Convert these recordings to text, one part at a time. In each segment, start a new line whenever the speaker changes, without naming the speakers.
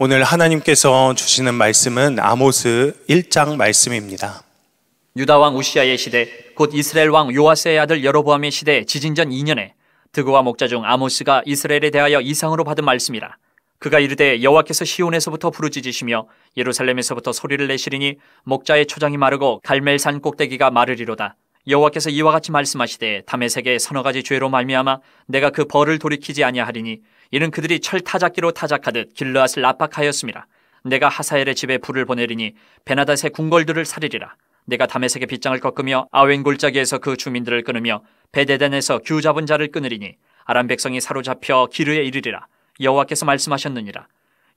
오늘 하나님께서 주시는 말씀은 아모스 1장
말씀입니다. 유다 왕 우시아의 시대 곧 이스라엘 왕 요아스의 아들 여로보암의 시대 지진전 2년에 드고와 목자 중 아모스가 이스라엘에 대하여 이상으로 받은 말씀이라. 그가 이르되 여호와께서 시온에서부터 부르짖으시며 예루살렘에서부터 소리를 내시리니 목자의 초장이 마르고 갈멜산 꼭대기가 마르리로다. 여호와께서 이와 같이 말씀하시되 담의 세계 서너 가지 죄로 말미암아 내가 그 벌을 돌이키지 아니하리니 이는 그들이 철타작기로 타작하듯 길르앗을 압박하였습니다. 내가 하사엘의 집에 불을 보내리니 베나닷의 궁궐들을 살리리라. 내가 담에색의 빗장을 꺾으며 아웬 골짜기에서 그 주민들을 끊으며 베데덴에서 규 잡은 자를 끊으리니 아람 백성이 사로잡혀 기르에 이르리라. 여호와께서 말씀하셨느니라.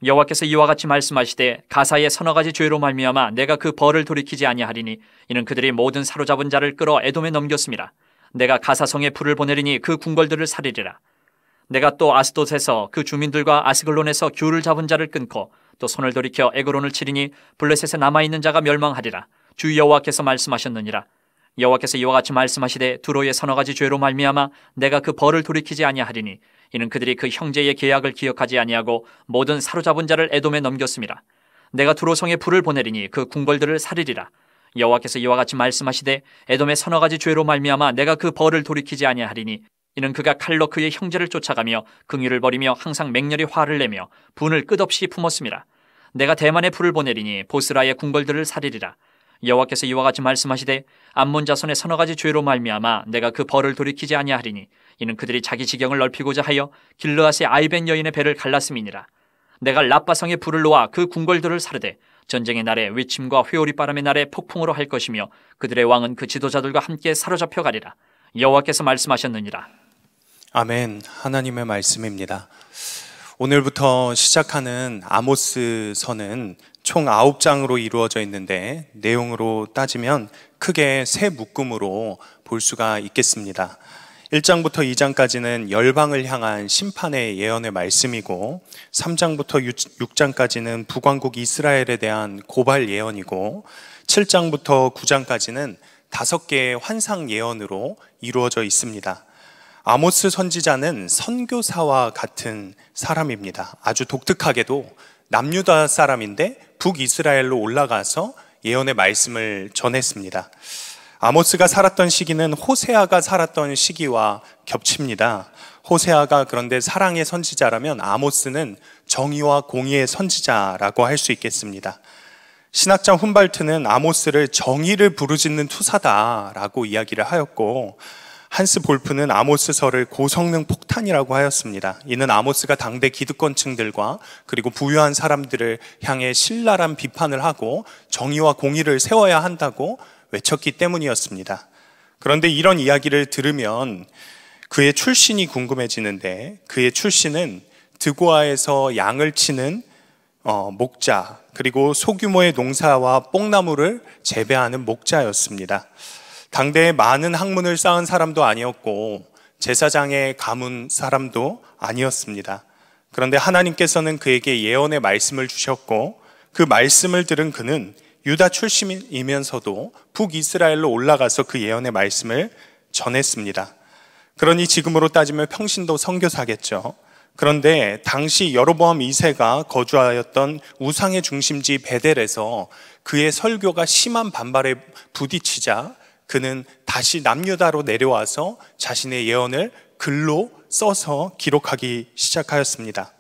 여호와께서 이와 같이 말씀하시되 가사의 서너 가지 죄로 말미암아 내가 그 벌을 돌이키지 아니하리니 이는 그들이 모든 사로잡은 자를 끌어 애돔에 넘겼습니다. 내가 가사성에 불을 보내리니 그 궁궐들을 살리리라. 내가 또 아스돗에서 그 주민들과 아스글론에서 교를 잡은 자를 끊고 또 손을 돌이켜 에그론을 치리니 블레셋에 남아있는 자가 멸망하리라. 주 여호와께서 말씀하셨느니라. 여호와께서 이와 같이 말씀하시되 두로의 서너 가지 죄로 말미암아 내가 그 벌을 돌이키지 아니하리니 이는 그들이 그 형제의 계약을 기억하지 아니하고 모든 사로잡은 자를 애돔에 넘겼습니다. 내가 두로 성에 불을 보내리니 그 궁궐들을 살리리라. 여호와께서 이와 같이 말씀하시되 애돔의 서너 가지 죄로 말미암아 내가 그 벌을 돌이키지 아니하리니 이는 그가 칼로 그의 형제를 쫓아가며 긍휼을 버리며 항상 맹렬히 화를 내며 분을 끝없이 품었습니다. 내가 대만에 불을 보내리니 보스라의 궁궐들을 살리리라. 여호와께서 이와 같이 말씀하시되 암몬 자손의 서너 가지 죄로 말미암아 내가 그 벌을 돌이키지 아니하리니 이는 그들이 자기 지경을 넓히고자 하여 길르앗의 아이벤 여인의 배를 갈랐음이니라. 내가 라바성에 불을 놓아 그 궁궐들을 사르되 전쟁의 날에 외침과 회오리 바람의 날에 폭풍으로 할 것이며 그들의 왕은 그 지도자들과 함께 사로잡혀 가리라. 여호와께서 말씀하셨느니라.
아멘. 하나님의 말씀입니다. 오늘부터 시작하는 아모스서는 총 9장으로 이루어져 있는데 내용으로 따지면 크게 세 묶음으로 볼 수가 있겠습니다. 1장부터 2장까지는 열방을 향한 심판의 예언의 말씀이고 3장부터 6장까지는 북왕국 이스라엘에 대한 고발 예언이고 7장부터 9장까지는 다섯 개의 환상 예언으로 이루어져 있습니다. 아모스 선지자는 선교사와 같은 사람입니다. 아주 독특하게도 남유다 사람인데 북이스라엘로 올라가서 예언의 말씀을 전했습니다. 아모스가 살았던 시기는 호세아가 살았던 시기와 겹칩니다. 호세아가 그런데 사랑의 선지자라면 아모스는 정의와 공의의 선지자라고 할 수 있겠습니다. 신학자 훈발트는 아모스를 정의를 부르짖는 투사다라고 이야기를 하였고 한스 볼프는 아모스서를 고성능 폭탄이라고 하였습니다. 이는 아모스가 당대 기득권층들과 그리고 부유한 사람들을 향해 신랄한 비판을 하고 정의와 공의를 세워야 한다고 외쳤기 때문이었습니다. 그런데 이런 이야기를 들으면 그의 출신이 궁금해지는데 그의 출신은 드고아에서 양을 치는 어, 목자 그리고 소규모의 농사와 뽕나무를 재배하는 목자였습니다. 당대에 많은 학문을 쌓은 사람도 아니었고 제사장의 가문 사람도 아니었습니다. 그런데 하나님께서는 그에게 예언의 말씀을 주셨고 그 말씀을 들은 그는 유다 출신이면서도 북이스라엘로 올라가서 그 예언의 말씀을 전했습니다. 그러니 지금으로 따지면 평신도 선교사겠죠. 그런데 당시 여로보암 2세가 거주하였던 우상의 중심지 베델에서 그의 설교가 심한 반발에 부딪히자 그는 다시 남유다로 내려와서 자신의 예언을 글로 써서 기록하기 시작하였습니다.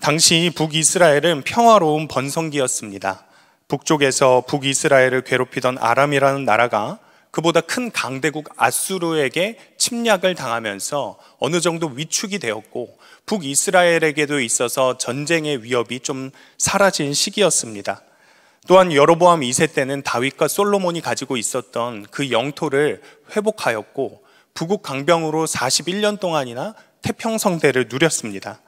당시 북이스라엘은 평화로운 번성기였습니다. 북쪽에서 북이스라엘을 괴롭히던 아람이라는 나라가 그보다 큰 강대국 아수르에게 침략을 당하면서 어느 정도 위축이 되었고 북이스라엘에게도 있어서 전쟁의 위협이 좀 사라진 시기였습니다. 또한 여로보암 2세 때는 다윗과 솔로몬이 가지고 있었던 그 영토를 회복하였고 부국 강병으로 41년 동안이나 태평성대를 누렸습니다.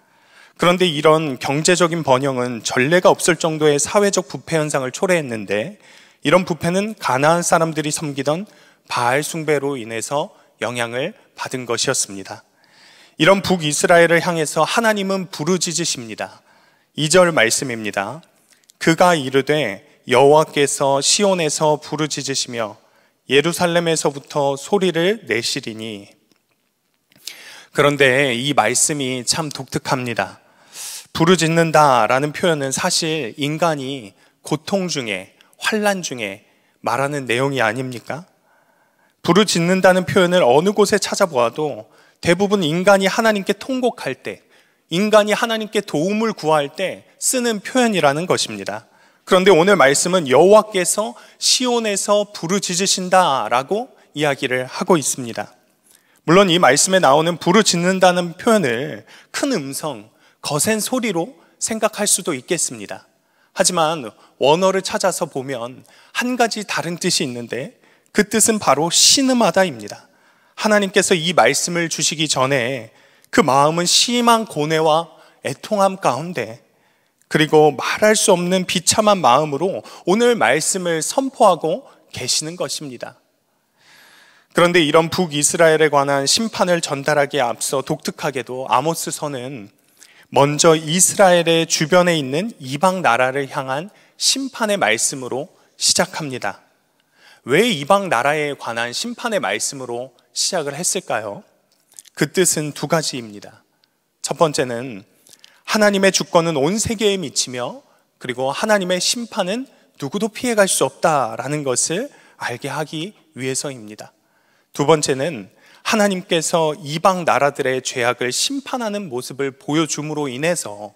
그런데 이런 경제적인 번영은 전례가 없을 정도의 사회적 부패 현상을 초래했는데 이런 부패는 가나안 사람들이 섬기던 바알 숭배로 인해서 영향을 받은 것이었습니다. 이런 북이스라엘을 향해서 하나님은 부르짖으십니다. 2절 말씀입니다. 그가 이르되 여호와께서 시온에서 부르짖으시며 예루살렘에서부터 소리를 내시리니 그런데 이 말씀이 참 독특합니다. 부르짖는다라는 표현은 사실 인간이 고통 중에 환란 중에 말하는 내용이 아닙니까? 부르짖는다는 표현을 어느 곳에 찾아보아도 대부분 인간이 하나님께 통곡할 때, 인간이 하나님께 도움을 구할 때 쓰는 표현이라는 것입니다. 그런데 오늘 말씀은 여호와께서 시온에서 부르짖으신다라고 이야기를 하고 있습니다. 물론 이 말씀에 나오는 부르짖는다는 표현을 큰 음성, 거센 소리로 생각할 수도 있겠습니다. 하지만 원어를 찾아서 보면 한 가지 다른 뜻이 있는데 그 뜻은 바로 신음하다입니다. 하나님께서 이 말씀을 주시기 전에 그 마음은 심한 고뇌와 애통함 가운데 그리고 말할 수 없는 비참한 마음으로 오늘 말씀을 선포하고 계시는 것입니다. 그런데 이런 북이스라엘에 관한 심판을 전달하기에 앞서 독특하게도 아모스서는 먼저 이스라엘의 주변에 있는 이방 나라를 향한 심판의 말씀으로 시작합니다. 왜 이방 나라에 관한 심판의 말씀으로 시작을 했을까요? 그 뜻은 두 가지입니다. 첫 번째는 하나님의 주권은 온 세계에 미치며 그리고 하나님의 심판은 누구도 피해갈 수 없다라는 것을 알게 하기 위해서입니다. 두 번째는 하나님께서 이방 나라들의 죄악을 심판하는 모습을 보여줌으로 인해서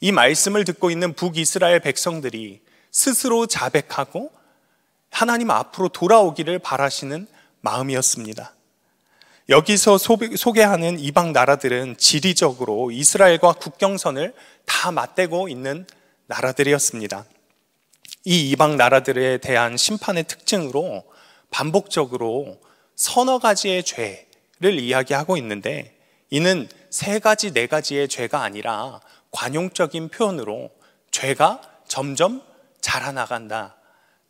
이 말씀을 듣고 있는 북이스라엘 백성들이 스스로 자백하고 하나님 앞으로 돌아오기를 바라시는 마음이었습니다. 여기서 소개하는 이방 나라들은 지리적으로 이스라엘과 국경선을 다 맞대고 있는 나라들이었습니다. 이 이방 나라들에 대한 심판의 특징으로 반복적으로 서너 가지의 죄를 이야기하고 있는데 이는 세 가지, 네 가지의 죄가 아니라 관용적인 표현으로 죄가 점점 자라나간다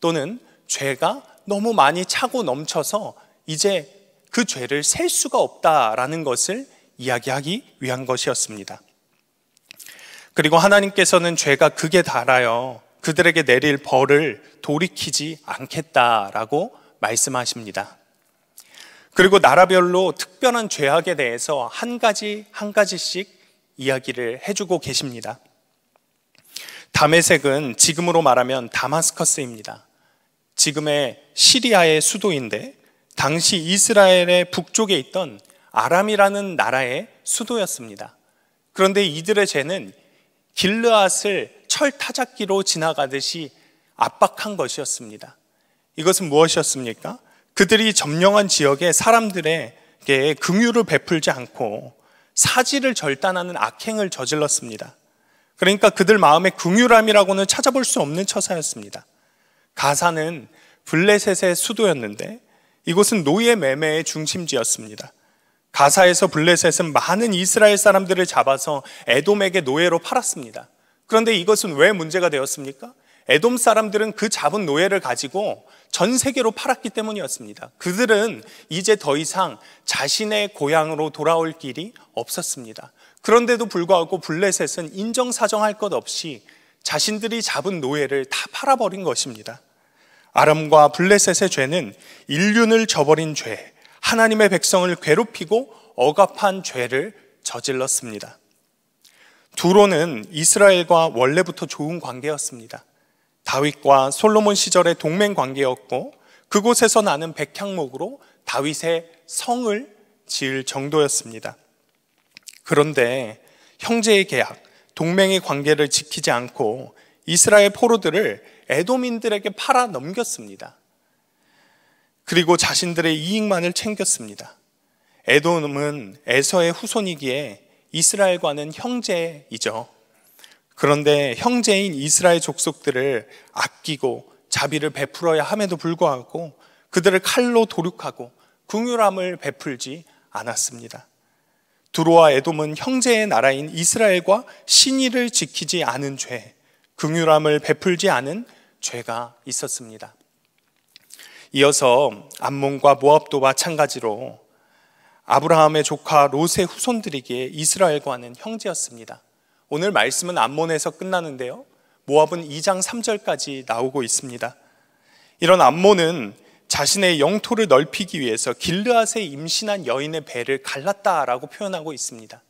또는 죄가 너무 많이 차고 넘쳐서 이제 그 죄를 셀 수가 없다라는 것을 이야기하기 위한 것이었습니다. 그리고 하나님께서는 죄가 극에 달하여 그들에게 내릴 벌을 돌이키지 않겠다라고 말씀하십니다. 그리고 나라별로 특별한 죄악에 대해서 한 가지 한 가지씩 이야기를 해주고 계십니다. 다메색은 지금으로 말하면 다마스커스입니다. 지금의 시리아의 수도인데 당시 이스라엘의 북쪽에 있던 아람이라는 나라의 수도였습니다. 그런데 이들의 죄는 길르앗을 철타작기로 지나가듯이 압박한 것이었습니다. 이것은 무엇이었습니까? 그들이 점령한 지역의 사람들에게 긍휼을 베풀지 않고 사지를 절단하는 악행을 저질렀습니다. 그러니까 그들 마음의 긍휼함이라고는 찾아볼 수 없는 처사였습니다. 가사는 블레셋의 수도였는데 이곳은 노예 매매의 중심지였습니다. 가사에서 블레셋은 많은 이스라엘 사람들을 잡아서 에돔에게 노예로 팔았습니다. 그런데 이것은 왜 문제가 되었습니까? 에돔 사람들은 그 잡은 노예를 가지고 전 세계로 팔았기 때문이었습니다. 그들은 이제 더 이상 자신의 고향으로 돌아올 길이 없었습니다. 그런데도 불구하고 블레셋은 인정사정할 것 없이 자신들이 잡은 노예를 다 팔아버린 것입니다. 아람과 블레셋의 죄는 인륜을 저버린 죄, 하나님의 백성을 괴롭히고 억압한 죄를 저질렀습니다. 두로는 이스라엘과 원래부터 좋은 관계였습니다. 다윗과 솔로몬 시절의 동맹 관계였고 그곳에서 나는 백향목으로 다윗의 성을 지을 정도였습니다. 그런데 형제의 계약, 동맹의 관계를 지키지 않고 이스라엘 포로들을 에도민들에게 팔아 넘겼습니다. 그리고 자신들의 이익만을 챙겼습니다. 에돔은 에서의 후손이기에 이스라엘과는 형제이죠. 그런데 형제인 이스라엘 족속들을 아끼고 자비를 베풀어야 함에도 불구하고 그들을 칼로 도륙하고 궁유함을 베풀지 않았습니다. 두로와 에돔은 형제의 나라인 이스라엘과 신의를 지키지 않은 죄, 긍휼함을 베풀지 않은 죄가 있었습니다. 이어서 암몬과 모압도 마찬가지로 아브라함의 조카 롯의 후손들에게 이스라엘과는 형제였습니다. 오늘 말씀은 암몬에서 끝나는데요. 모압은 2장 3절까지 나오고 있습니다. 이런 암몬은 자신의 영토를 넓히기 위해서 길르앗에 임신한 여인의 배를 갈랐다라고 표현하고 있습니다.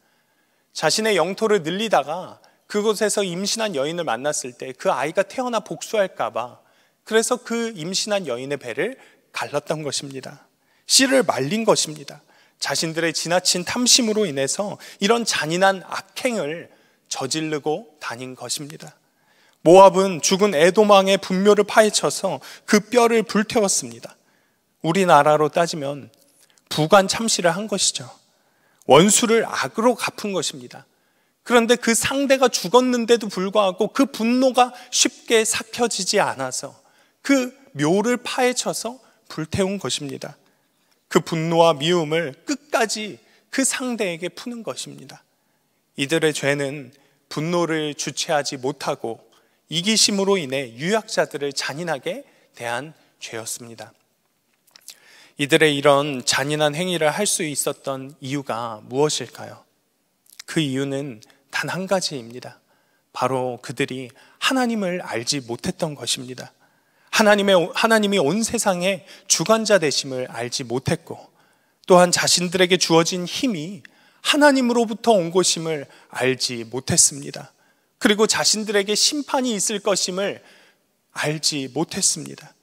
자신의 영토를 늘리다가 그곳에서 임신한 여인을 만났을 때 그 아이가 태어나 복수할까봐 그래서 그 임신한 여인의 배를 갈랐던 것입니다. 씨를 말린 것입니다. 자신들의 지나친 탐심으로 인해서 이런 잔인한 악행을 저지르고 다닌 것입니다. 모압은 죽은 애도망의 분묘를 파헤쳐서 그 뼈를 불태웠습니다. 우리나라로 따지면 부관 참시를 한 것이죠. 원수를 악으로 갚은 것입니다. 그런데 그 상대가 죽었는데도 불구하고 그 분노가 쉽게 삭혀지지 않아서 그 묘를 파헤쳐서 불태운 것입니다. 그 분노와 미움을 끝까지 그 상대에게 푸는 것입니다. 이들의 죄는 분노를 주체하지 못하고 이기심으로 인해 유약자들을 잔인하게 대한 죄였습니다. 이들의 이런 잔인한 행위를 할 수 있었던 이유가 무엇일까요? 그 이유는 단한 가지입니다. 바로 그들이 하나님을 알지 못했던 것입니다. 하나님의, 하나님이 온 세상의 주관자 되심을 알지 못했고, 또한 자신들에게 주어진 힘이 하나님으로부터 온 것임을 알지 못했습니다. 그리고 자신들에게 심판이 있을 것임을 알지 못했습니다.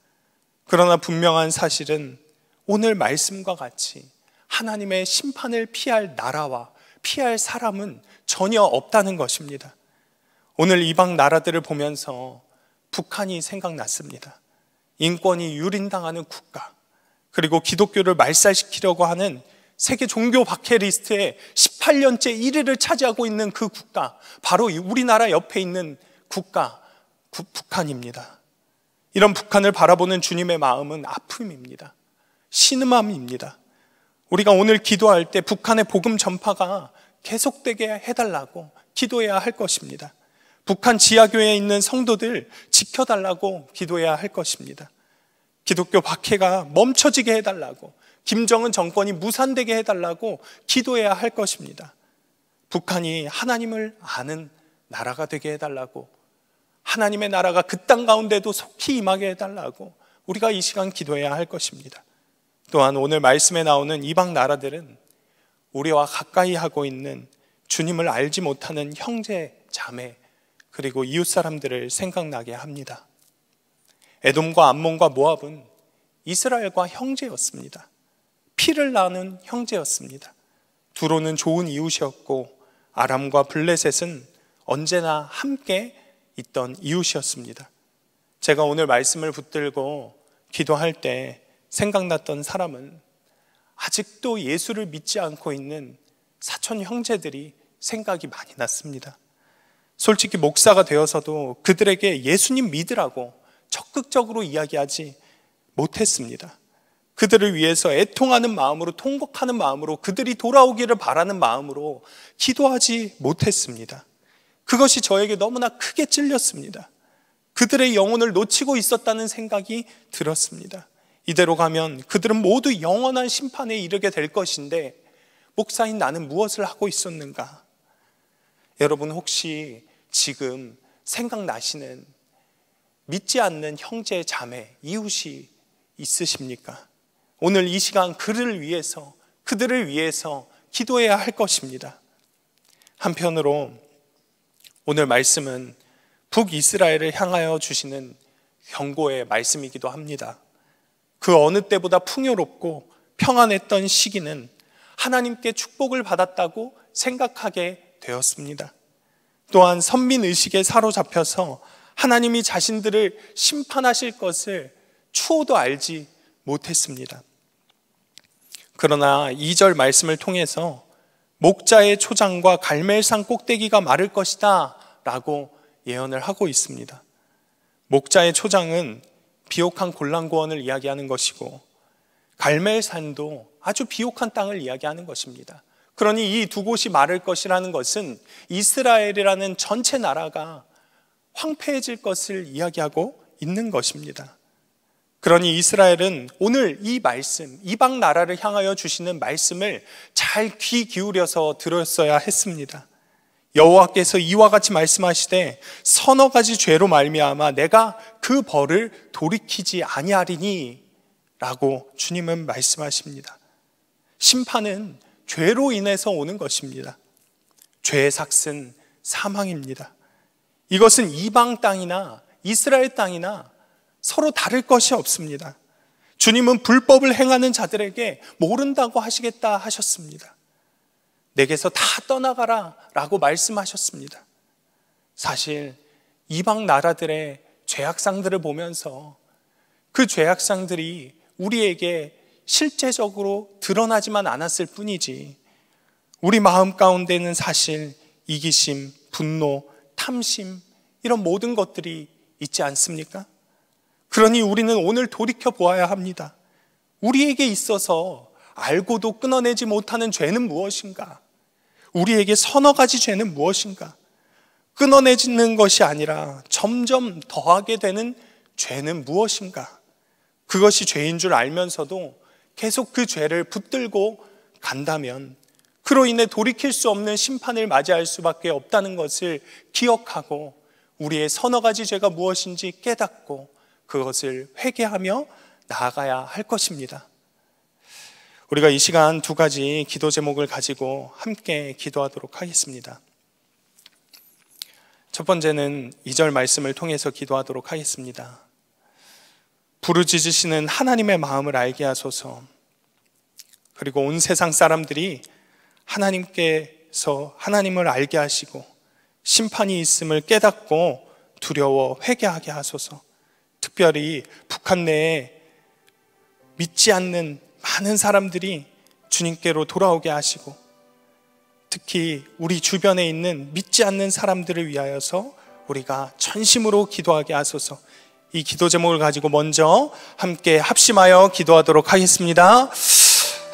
그러나 분명한 사실은 오늘 말씀과 같이 하나님의 심판을 피할 나라와 피할 사람은 전혀 없다는 것입니다. 오늘 이방 나라들을 보면서 북한이 생각났습니다. 인권이 유린당하는 국가, 그리고 기독교를 말살시키려고 하는 세계 종교 박해 리스트에 18년째 1위를 차지하고 있는 그 국가, 바로 우리나라 옆에 있는 국가, 구, 북한입니다. 이런 북한을 바라보는 주님의 마음은 아픔입니다. 신음함입니다. 우리가 오늘 기도할 때 북한의 복음 전파가 계속되게 해달라고 기도해야 할 것입니다. 북한 지하교회에 있는 성도들 지켜달라고 기도해야 할 것입니다. 기독교 박해가 멈춰지게 해달라고, 김정은 정권이 무산되게 해달라고 기도해야 할 것입니다. 북한이 하나님을 아는 나라가 되게 해달라고, 하나님의 나라가 그 땅 가운데도 속히 임하게 해달라고 우리가 이 시간 기도해야 할 것입니다. 또한 오늘 말씀에 나오는 이방 나라들은 우리와 가까이 하고 있는 주님을 알지 못하는 형제, 자매, 그리고 이웃 사람들을 생각나게 합니다. 에돔과 암몬과 모압은 이스라엘과 형제였습니다. 피를 나눈 형제였습니다. 두로는 좋은 이웃이었고 아람과 블레셋은 언제나 함께 있던 이웃이었습니다. 제가 오늘 말씀을 붙들고 기도할 때 생각났던 사람은 아직도 예수를 믿지 않고 있는 사촌 형제들이 생각이 많이 났습니다. 솔직히 목사가 되어서도 그들에게 예수님 믿으라고 적극적으로 이야기하지 못했습니다. 그들을 위해서 애통하는 마음으로 통곡하는 마음으로 그들이 돌아오기를 바라는 마음으로 기도하지 못했습니다. 그것이 저에게 너무나 크게 찔렸습니다. 그들의 영혼을 놓치고 있었다는 생각이 들었습니다. 이대로 가면 그들은 모두 영원한 심판에 이르게 될 것인데 목사인 나는 무엇을 하고 있었는가? 여러분 혹시 지금 생각나시는 믿지 않는 형제, 자매, 이웃이 있으십니까? 오늘 이 시간 그를 위해서, 그들을 위해서 기도해야 할 것입니다. 한편으로 오늘 말씀은 북이스라엘을 향하여 주시는 경고의 말씀이기도 합니다. 그 어느 때보다 풍요롭고 평안했던 시기는 하나님께 축복을 받았다고 생각하게 되었습니다. 또한 선민의식에 사로잡혀서 하나님이 자신들을 심판하실 것을 추호도 알지 못했습니다. 그러나 2절 말씀을 통해서 목자의 초장과 갈멜산 꼭대기가 마를 것이다 라고 예언을 하고 있습니다. 목자의 초장은 비옥한 곤란고원을 이야기하는 것이고 갈멜산도 아주 비옥한 땅을 이야기하는 것입니다. 그러니 이 두 곳이 마를 것이라는 것은 이스라엘이라는 전체 나라가 황폐해질 것을 이야기하고 있는 것입니다. 그러니 이스라엘은 오늘 이 말씀, 이방 나라를 향하여 주시는 말씀을 잘 귀 기울여서 들었어야 했습니다. 여호와께서 이와 같이 말씀하시되 서너 가지 죄로 말미암아 내가 그 벌을 돌이키지 아니하리니라고 주님은 말씀하십니다. 심판은 죄로 인해서 오는 것입니다. 죄의 삭슨 사망입니다. 이것은 이방 땅이나 이스라엘 땅이나 서로 다를 것이 없습니다. 주님은 불법을 행하는 자들에게 모른다고 하시겠다 하셨습니다. 내게서 다 떠나가라 라고 말씀하셨습니다. 사실 이방 나라들의 죄악상들을 보면서 그 죄악상들이 우리에게 실제적으로 드러나지만 않았을 뿐이지 우리 마음 가운데는 사실 이기심, 분노, 탐심 이런 모든 것들이 있지 않습니까? 그러니 우리는 오늘 돌이켜 보아야 합니다. 우리에게 있어서 알고도 끊어내지 못하는 죄는 무엇인가? 우리에게 서너 가지 죄는 무엇인가? 끊어내지는 것이 아니라 점점 더하게 되는 죄는 무엇인가? 그것이 죄인 줄 알면서도 계속 그 죄를 붙들고 간다면 그로 인해 돌이킬 수 없는 심판을 맞이할 수밖에 없다는 것을 기억하고 우리의 서너 가지 죄가 무엇인지 깨닫고 그것을 회개하며 나아가야 할 것입니다. 우리가 이 시간 두 가지 기도 제목을 가지고 함께 기도하도록 하겠습니다. 첫 번째는 2절 말씀을 통해서 기도하도록 하겠습니다. 부르짖으시는 하나님의 마음을 알게 하소서. 그리고 온 세상 사람들이 하나님께서 하나님을 알게 하시고 심판이 있음을 깨닫고 두려워 회개하게 하소서. 특별히 북한 내에 믿지 않는 많은 사람들이 주님께로 돌아오게 하시고 특히 우리 주변에 있는 믿지 않는 사람들을 위하여서 우리가 천심으로 기도하게 하소서. 이 기도 제목을 가지고 먼저 함께 합심하여 기도하도록 하겠습니다.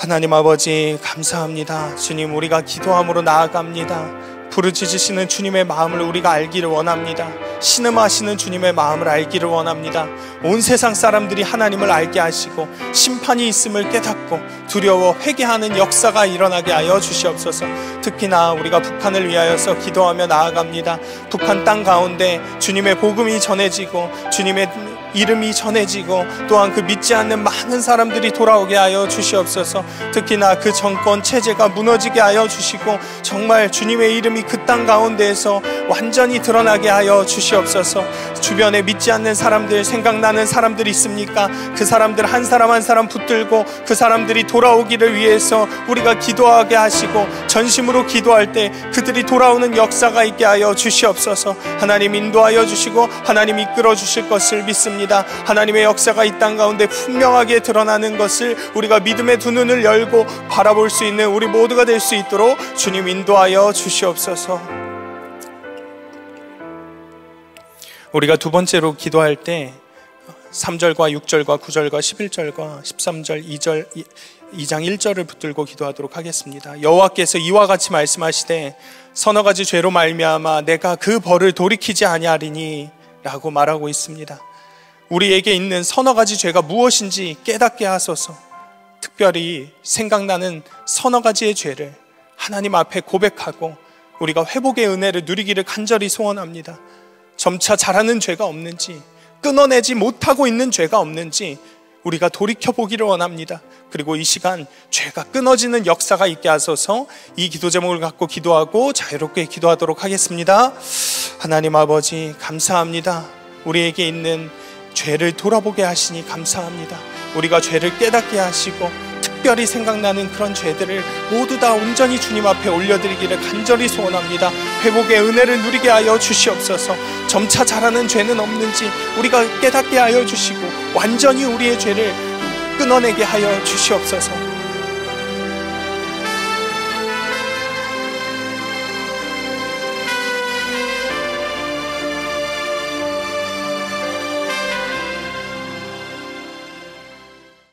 하나님 아버지 감사합니다. 주님 우리가 기도함으로 나아갑니다. 부르짖으시는 주님의 마음을 우리가 알기를 원합니다. 신음하시는 주님의 마음을 알기를 원합니다. 온 세상 사람들이 하나님을 알게 하시고 심판이 있음을 깨닫고 두려워 회개하는 역사가 일어나게 하여 주시옵소서. 특히나 우리가 북한을 위하여서 기도하며 나아갑니다. 북한 땅 가운데 주님의 복음이 전해지고 주님의 이름이 전해지고 또한 그 믿지 않는 많은 사람들이 돌아오게 하여 주시옵소서 특히나 그 정권 체제가 무너지게 하여 주시고 정말 주님의 이름이 그 땅 가운데에서 완전히 드러나게 하여 주시옵소서 주변에 믿지 않는 사람들 생각나는 사람들이 있습니까 그 사람들 한 사람 한 사람 붙들고 그 사람들이 돌아오기를 위해서 우리가 기도하게 하시고 전심으로 기도할 때 그들이 돌아오는 역사가 있게 하여 주시옵소서 하나님 인도하여 주시고 하나님 이끌어 주실 것을 믿습니다 믿습니다. 하나님의 역사가 이 땅 가운데 분명하게 드러나는 것을 우리가 믿음의 두 눈을 열고 바라볼 수 있는 우리 모두가 될 수 있도록 주님 인도하여 주시옵소서. 우리가 두 번째로 기도할 때 3절과 6절과 9절과 11절과 13절 2절 2장 1절을 붙들고 기도하도록 하겠습니다. 여호와께서 이와 같이 말씀하시되 서너 가지 죄로 말미암아 내가 그 벌을 돌이키지 아니하리니라고 말하고 있습니다. 우리에게 있는 서너 가지 죄가 무엇인지 깨닫게 하소서. 특별히 생각나는 서너 가지의 죄를 하나님 앞에 고백하고 우리가 회복의 은혜를 누리기를 간절히 소원합니다. 점차 잘하는 죄가 없는지, 끊어내지 못하고 있는 죄가 없는지 우리가 돌이켜보기를 원합니다. 그리고 이 시간 죄가 끊어지는 역사가 있게 하소서 이 기도 제목을 갖고 기도하고 자유롭게 기도하도록 하겠습니다. 하나님 아버지, 감사합니다. 우리에게 있는 죄를 돌아보게 하시니 감사합니다. 우리가 죄를 깨닫게 하시고 특별히 생각나는 그런 죄들을 모두 다 온전히 주님 앞에 올려드리기를 간절히 소원합니다. 회복의 은혜를 누리게 하여 주시옵소서. 점차 자라는 죄는 없는지 우리가 깨닫게 하여 주시고 완전히 우리의 죄를 끊어내게 하여 주시옵소서.